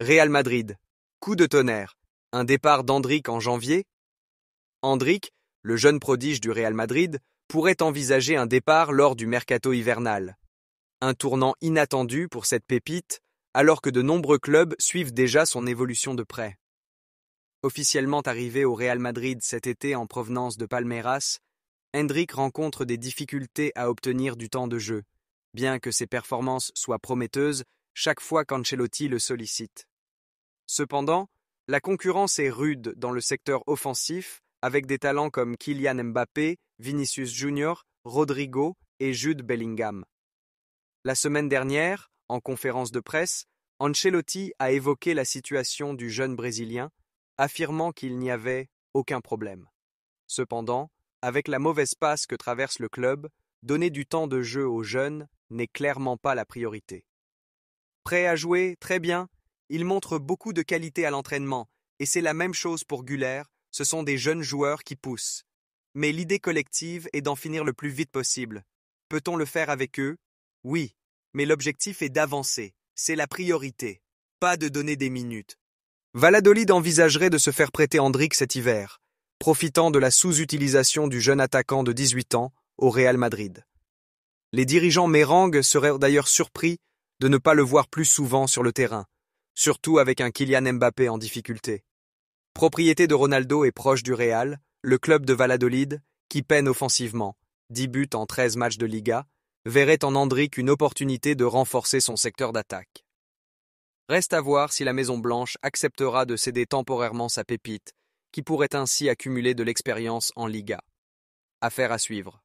Real Madrid. Coup de tonnerre. Un départ d'Hendrick en janvier Andrick, le jeune prodige du Real Madrid, pourrait envisager un départ lors du mercato hivernal. Un tournant inattendu pour cette pépite, alors que de nombreux clubs suivent déjà son évolution de près. Officiellement arrivé au Real Madrid cet été en provenance de Palmeiras, Hendrik rencontre des difficultés à obtenir du temps de jeu, bien que ses performances soient prometteuses chaque fois qu'Ancelotti le sollicite. Cependant, la concurrence est rude dans le secteur offensif avec des talents comme Kylian Mbappé, Vinicius Jr., Rodrigo et Jude Bellingham. La semaine dernière, en conférence de presse, Ancelotti a évoqué la situation du jeune Brésilien, affirmant qu'il n'y avait aucun problème. Cependant, avec la mauvaise passe que traverse le club, donner du temps de jeu aux jeunes n'est clairement pas la priorité. Prêt à jouer, très bien, il montre beaucoup de qualité à l'entraînement, et c'est la même chose pour Guller, ce sont des jeunes joueurs qui poussent. Mais l'idée collective est d'en finir le plus vite possible. Peut-on le faire avec eux Oui, mais l'objectif est d'avancer, c'est la priorité, pas de donner des minutes. Valladolid envisagerait de se faire prêter Andrik cet hiver, profitant de la sous-utilisation du jeune attaquant de 18 ans au Real Madrid. Les dirigeants merengue seraient d'ailleurs surpris de ne pas le voir plus souvent sur le terrain surtout avec un Kylian Mbappé en difficulté. Propriété de Ronaldo et proche du Real, le club de Valladolid, qui peine offensivement, 10 buts en 13 matchs de Liga, verrait en Andric une opportunité de renforcer son secteur d'attaque. Reste à voir si la Maison-Blanche acceptera de céder temporairement sa pépite, qui pourrait ainsi accumuler de l'expérience en Liga. Affaire à suivre.